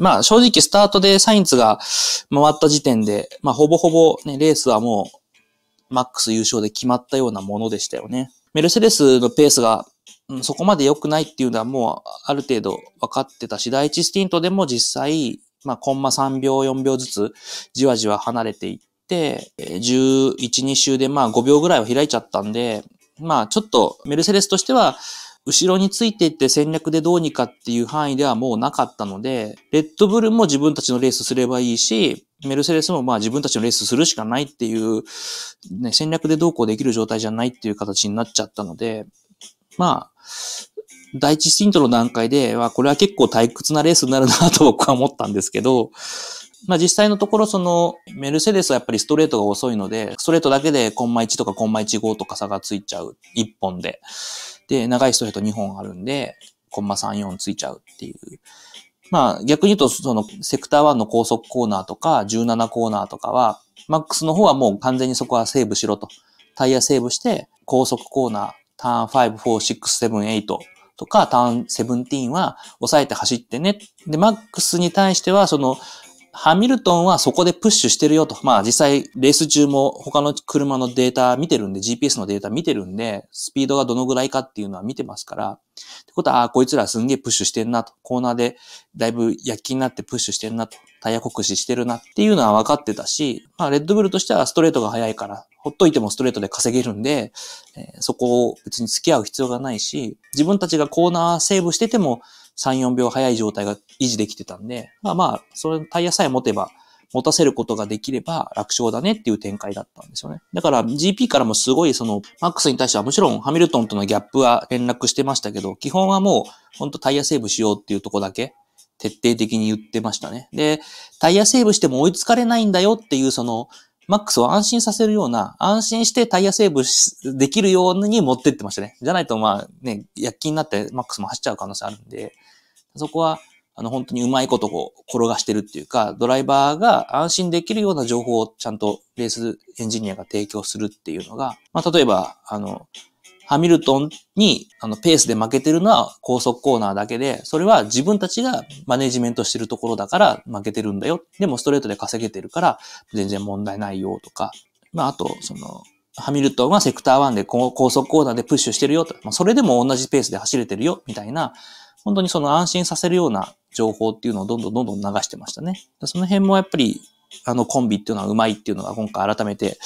まあ正直スタートでサインツが回った時点で、まあほぼほぼね、レースはもうマックス優勝で決まったようなものでしたよね。メルセデスのペースがそこまで良くないっていうのはもうある程度分かってたし、第一スティントでも実際、まあコンマ3秒、4秒ずつじわじわ離れていって、11、2周でまあ5秒ぐらいは開いちゃったんで、まあちょっとメルセデスとしては、後ろについていって戦略でどうにかっていう範囲ではもうなかったので、レッドブルも自分たちのレースすればいいし、メルセデスもまあ自分たちのレースするしかないっていう、ね、戦略でどうこうできる状態じゃないっていう形になっちゃったので、まあ、第一シントの段階では、これは結構退屈なレースになるなと僕は思ったんですけど、まあ実際のところそのメルセデスはやっぱりストレートが遅いので、ストレートだけでコンマ1とかコンマ15とか差がついちゃう。1本で。で、長いストレート2本あるんで、コンマ3、4ついちゃうっていう。まあ、逆に言うと、その、セクター1の高速コーナーとか、17コーナーとかは、マックスの方はもう完全にそこはセーブしろと。タイヤセーブして、高速コーナー、ターン5、4、6、7、8とか、ターン17は抑えて走ってね。で、マックスに対しては、その、ハミルトンはそこでプッシュしてるよと。まあ実際レース中も他の車のデータ見てるんで、GPS のデータ見てるんで、スピードがどのぐらいかっていうのは見てますから。ってことは、ああ、こいつらすんげえプッシュしてんなと。コーナーでだいぶ躍起になってプッシュしてんなと。タイヤ酷使してるなっていうのは分かってたし、まあレッドブルとしてはストレートが速いから、ほっといてもストレートで稼げるんで、えー、そこを別に付き合う必要がないし、自分たちがコーナーセーブしてても、3、4秒早い状態が維持できてたんで、まあまあ、それタイヤさえ持てば、持たせることができれば楽勝だねっていう展開だったんですよね。だから GP からもすごいそのマックスに対してはもちろんハミルトンとのギャップは連絡してましたけど、基本はもうほんとタイヤセーブしようっていうとこだけ徹底的に言ってましたね。で、タイヤセーブしても追いつかれないんだよっていうそのマックスを安心させるような、安心してタイヤセーブできるように持ってってましたね。じゃないと、まあね、躍起になってマックスも走っちゃう可能性あるんで、そこは、あの、本当にうまいことこう転がしてるっていうか、ドライバーが安心できるような情報をちゃんとレースエンジニアが提供するっていうのが、まあ、例えば、あの、ハミルトンにあのペースで負けてるのは高速コーナーだけで、それは自分たちがマネジメントしてるところだから負けてるんだよ。でもストレートで稼げてるから全然問題ないよとか。まああと、その、ハミルトンはセクター1で高速コーナーでプッシュしてるよと。まあ、それでも同じペースで走れてるよみたいな、本当にその安心させるような情報っていうのをどんどんどんどん流してましたね。その辺もやっぱりあのコンビっていうのはうまいっていうのが今回改めて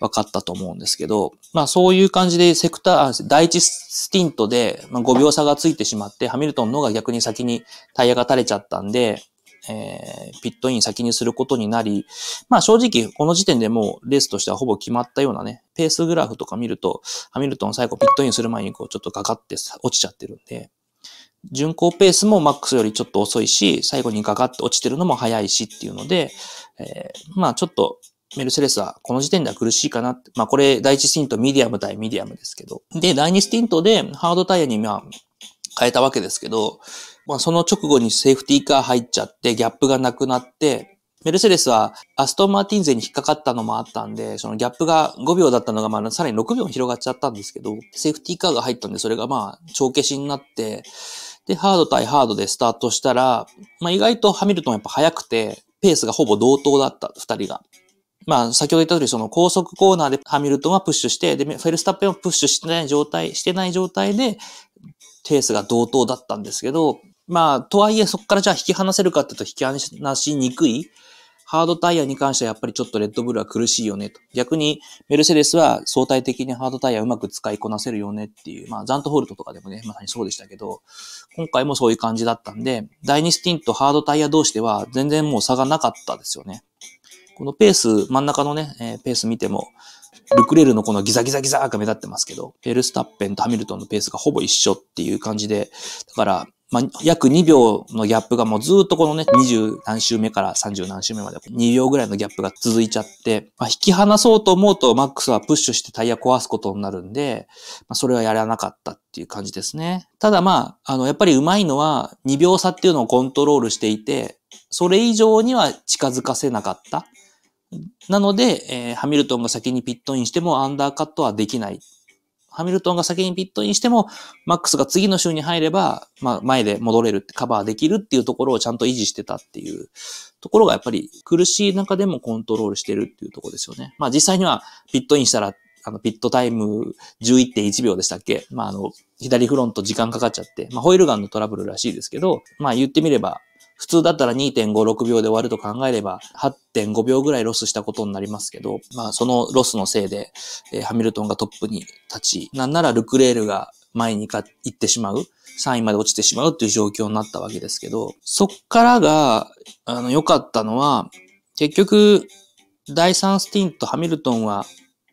分かったと思うんですけど、まあそういう感じでセクター、第一スティントで5秒差がついてしまって、ハミルトンの方が逆に先にタイヤが垂れちゃったんで、えー、ピットイン先にすることになり、まあ正直この時点でもうレースとしてはほぼ決まったようなね、ペースグラフとか見ると、ハミルトン最後ピットインする前にこうちょっとかかって落ちちゃってるんで、巡航ペースもマックスよりちょっと遅いし、最後にかかって落ちてるのも早いしっていうので、えー、まあちょっとメルセデスはこの時点では苦しいかなって。まあこれ第一スティントミディアム対ミディアムですけど。で、第二スティントでハードタイヤにまあ変えたわけですけど、まあその直後にセーフティーカー入っちゃってギャップがなくなって、メルセデスはアストン・マーティン勢に引っかかったのもあったんで、そのギャップが5秒だったのが、まあ、さらに6秒に広がっちゃったんですけど、セーフティーカーが入ったんで、それがまあ、帳消しになって、で、ハード対ハードでスタートしたら、まあ、意外とハミルトンやっぱ速くて、ペースがほぼ同等だった、二人が。まあ、先ほど言った通り、その高速コーナーでハミルトンはプッシュして、で、フェルスタッペンをプッシュしてない状態、してない状態で、ペースが同等だったんですけど、まあ、とはいえ、そこからじゃあ引き離せるかっていうと引き離しにくいハードタイヤに関してはやっぱりちょっとレッドブルは苦しいよねと。逆にメルセデスは相対的にハードタイヤうまく使いこなせるよねっていう、まあザントホルトとかでもね、まさにそうでしたけど、今回もそういう感じだったんで、第2スティンとハードタイヤ同士では全然もう差がなかったですよね。このペース、真ん中のね、えー、ペース見ても、ルクレールのこのギザギザギザが目立ってますけど、ペルスタッペンとハミルトンのペースがほぼ一緒っていう感じで、だから、まあ、約2秒のギャップがもうずっとこのね、20何周目から30何周目まで2秒ぐらいのギャップが続いちゃって、まあ、引き離そうと思うとマックスはプッシュしてタイヤ壊すことになるんで、まあ、それはやらなかったっていう感じですね。ただまあ、あの、やっぱり上手いのは2秒差っていうのをコントロールしていて、それ以上には近づかせなかった。なので、えー、ハミルトンが先にピットインしてもアンダーカットはできない。ハミルトンが先にピットインしても、マックスが次の週に入れば、まあ、前で戻れるって、カバーできるっていうところをちゃんと維持してたっていうところが、やっぱり苦しい中でもコントロールしてるっていうところですよね。まあ、実際には、ピットインしたら、あの、ピットタイム11.1秒でしたっけまあ、あの、左フロント時間かかっちゃって、まあ、ホイールガンのトラブルらしいですけど、まあ、言ってみれば、普通だったら2.56秒で終わると考えれば、8.5秒ぐらいロスしたことになりますけど、まあ、そのロスのせいで、えー、ハミルトンがトップに立ち、なんならルクレールが前に行ってしまう。3位まで落ちてしまうという状況になったわけですけど、そっからが、あの、良かったのは、結局、第3スティンとハミルトンは、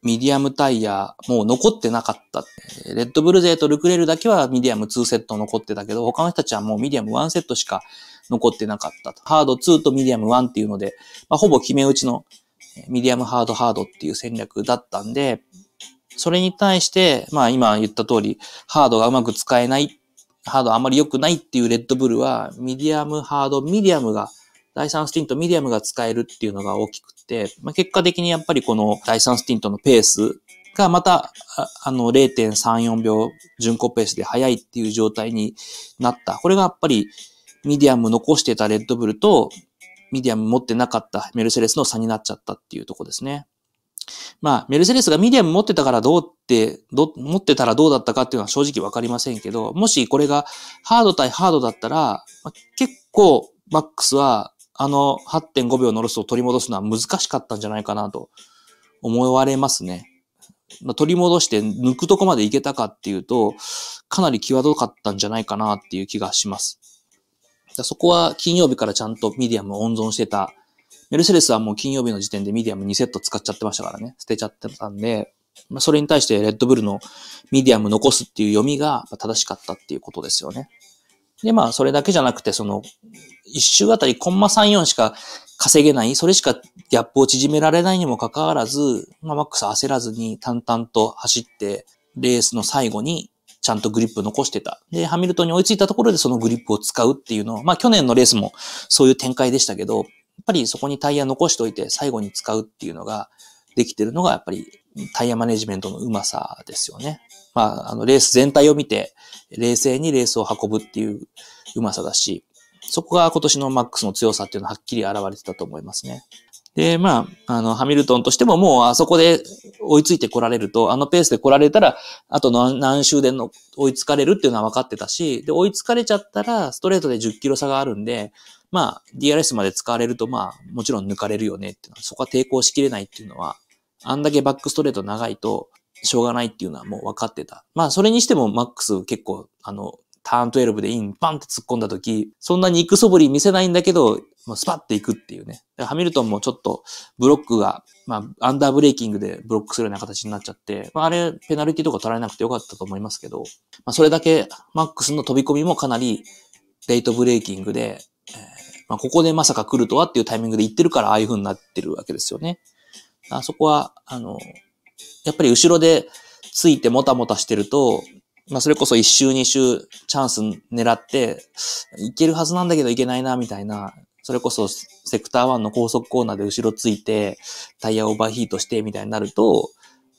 ミディアムタイヤ、もう残ってなかった。レッドブル勢とルクレールだけはミディアム2セット残ってたけど、他の人たちはもうミディアム1セットしか残ってなかったと。ハード2とミディアム1っていうので、まあ、ほぼ決め打ちのミディアムハードハードっていう戦略だったんで、それに対して、まあ今言った通り、ハードがうまく使えない、ハードあまり良くないっていうレッドブルは、ミディアム、ハード、ミディアムが、第3スティント、ミディアムが使えるっていうのが大きくて、まあ、結果的にやっぱりこの第3スティントのペースがまた、あの0.34秒、巡航ペースで速いっていう状態になった。これがやっぱりミディアム残してたレッドブルと、ミディアム持ってなかったメルセデスの差になっちゃったっていうとこですね。まあ、メルセデスがミディアム持ってたからどうって、ど、持ってたらどうだったかっていうのは正直わかりませんけど、もしこれがハード対ハードだったら、まあ、結構マックスはあの8.5秒のロスを取り戻すのは難しかったんじゃないかなと思われますね。まあ、取り戻して抜くとこまでいけたかっていうと、かなり際どかったんじゃないかなっていう気がします。そこは金曜日からちゃんとミディアムを温存してた。メルセデスはもう金曜日の時点でミディアム2セット使っちゃってましたからね。捨てちゃってたんで、まあ、それに対してレッドブルのミディアム残すっていう読みが正しかったっていうことですよね。で、まあ、それだけじゃなくて、その、一周あたりコンマ34しか稼げない、それしかギャップを縮められないにもかかわらず、まあ、マックス焦らずに淡々と走って、レースの最後にちゃんとグリップ残してた。で、ハミルトンに追いついたところでそのグリップを使うっていうのは、まあ去年のレースもそういう展開でしたけど、やっぱりそこにタイヤ残しておいて最後に使うっていうのができてるのが、やっぱりタイヤマネジメントのうまさですよね。まあ、あの、レース全体を見て、冷静にレースを運ぶっていううまさだし、そこが今年のマックスの強さっていうのははっきり現れてたと思いますね。で、まあ、あの、ハミルトンとしてももうあそこで追いついてこられると、あのペースで来られたら、あと何周での追いつかれるっていうのは分かってたし、で、追いつかれちゃったら、ストレートで10キロ差があるんで、まあ、DRS まで使われると、まあ、もちろん抜かれるよねっていうのは、そこは抵抗しきれないっていうのは、あんだけバックストレート長いと、しょうがないっていうのはもう分かってた。まあ、それにしてもマックス結構、あの、ターン12でイン、バンって突っ込んだ時、そんなに行くそぶり見せないんだけど、スパッていくっていうね。ハミルトンもちょっとブロックが、まあ、アンダーブレーキングでブロックするような形になっちゃって、まあ、あれ、ペナルティとか取られなくてよかったと思いますけど、まあ、それだけマックスの飛び込みもかなりデイトブレーキングで、えー、まあ、ここでまさか来るとはっていうタイミングで行ってるから、ああいう風になってるわけですよね。あそこは、あの、やっぱり後ろでついてもたもたしてると、まあ、それこそ一周二周チャンス狙って、いけるはずなんだけどいけないな、みたいな。それこそセクター1の高速コーナーで後ろついて、タイヤオーバーヒートして、みたいになると、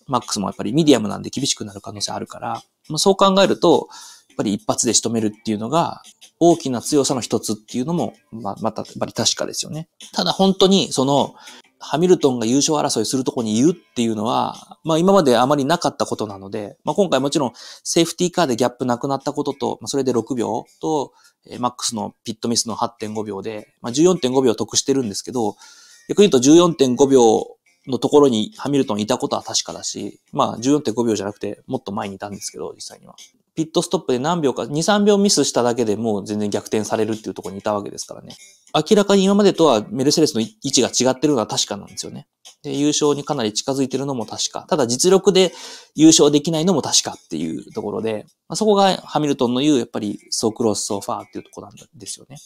マックスもやっぱりミディアムなんで厳しくなる可能性あるから、まあ、そう考えると、やっぱり一発で仕留めるっていうのが、大きな強さの一つっていうのも、まあ、また、やっぱり確かですよね。ただ本当に、その、ハミルトンが優勝争いするとこにいるっていうのは、まあ今まであまりなかったことなので、まあ今回もちろんセーフティーカーでギャップなくなったことと、まあそれで6秒と、マックスのピットミスの8.5秒で、まあ14.5秒得してるんですけど、逆に言うと14.5秒のところにハミルトンいたことは確かだし、まあ14.5秒じゃなくてもっと前にいたんですけど、実際には。ピットストップで何秒か、2、3秒ミスしただけでもう全然逆転されるっていうところにいたわけですからね。明らかに今までとはメルセデスの位置が違ってるのは確かなんですよね。で、優勝にかなり近づいてるのも確か。ただ実力で優勝できないのも確かっていうところで、まあ、そこがハミルトンの言うやっぱりソークロス、ソーファーっていうところなんですよね。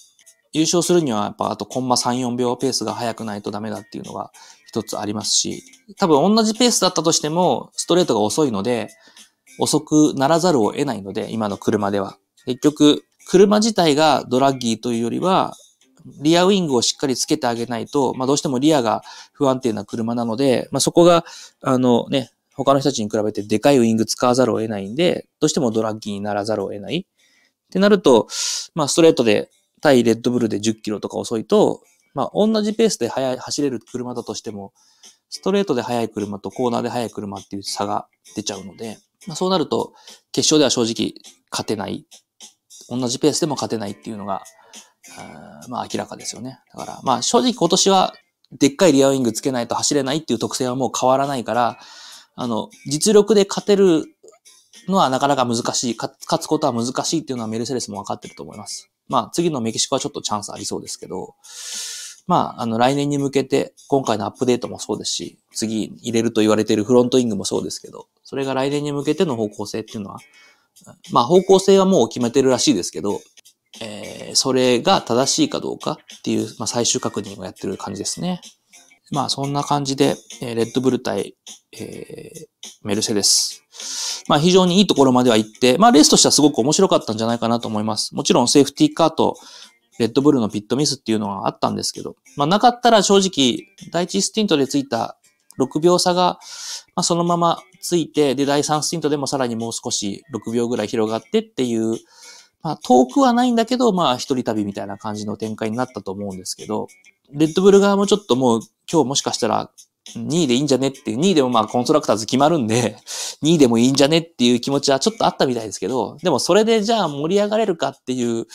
優勝するにはやっぱあとコンマ3、4秒ペースが速くないとダメだっていうのが一つありますし、多分同じペースだったとしてもストレートが遅いので、遅くならざるを得ないので、今の車では。結局、車自体がドラッギーというよりは、リアウィングをしっかりつけてあげないと、まあどうしてもリアが不安定な車なので、まあそこが、あのね、他の人たちに比べてでかいウィング使わざるを得ないんで、どうしてもドラッギーにならざるを得ない。ってなると、まあストレートで対レッドブルで10キロとか遅いと、まあ同じペースで速い、走れる車だとしても、ストレートで速い車とコーナーで速い車っていう差が出ちゃうので、まあ、そうなると、決勝では正直勝てない。同じペースでも勝てないっていうのが、あまあ明らかですよね。だから、まあ正直今年はでっかいリアウィングつけないと走れないっていう特性はもう変わらないから、あの、実力で勝てるのはなかなか難しい。勝つことは難しいっていうのはメルセデスも分かってると思います。まあ次のメキシコはちょっとチャンスありそうですけど、まあ、あの、来年に向けて、今回のアップデートもそうですし、次入れると言われているフロントイングもそうですけど、それが来年に向けての方向性っていうのは、まあ方向性はもう決めてるらしいですけど、えー、それが正しいかどうかっていう、まあ、最終確認をやってる感じですね。まあそんな感じで、えー、レッドブル対、えー、メルセデス。まあ非常にいいところまでは行って、まあレースとしてはすごく面白かったんじゃないかなと思います。もちろんセーフティーカーとレッドブルのピットミスっていうのはあったんですけど、まあなかったら正直、第一スティントでついた6秒差が、まあ、そのままついて、で、第3スティントでもさらにもう少し6秒ぐらい広がってっていう、まあ、遠くはないんだけど、まあ、一人旅みたいな感じの展開になったと思うんですけど、レッドブル側もちょっともう、今日もしかしたら2位でいいんじゃねっていう、2位でもまあコントラクターズ決まるんで、2 位でもいいんじゃねっていう気持ちはちょっとあったみたいですけど、でもそれでじゃあ盛り上がれるかっていう、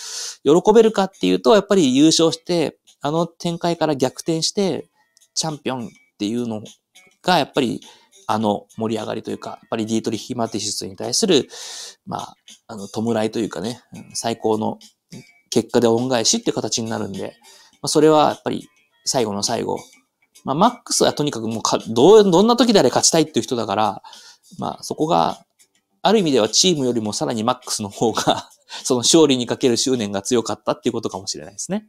喜べるかっていうと、やっぱり優勝して、あの展開から逆転して、チャンピオンっていうのが、やっぱり、あの、盛り上がりというか、やっぱりディートリヒ・マティシスに対する、まあ、あの、弔いというかね、最高の結果で恩返しっていう形になるんで、まあ、それはやっぱり最後の最後、まあ、マックスはとにかくもうかどう、どんな時であれ勝ちたいっていう人だから、まあ、そこが、ある意味ではチームよりもさらにマックスの方がその勝利にかける執念が強かったっていうことかもしれないですね。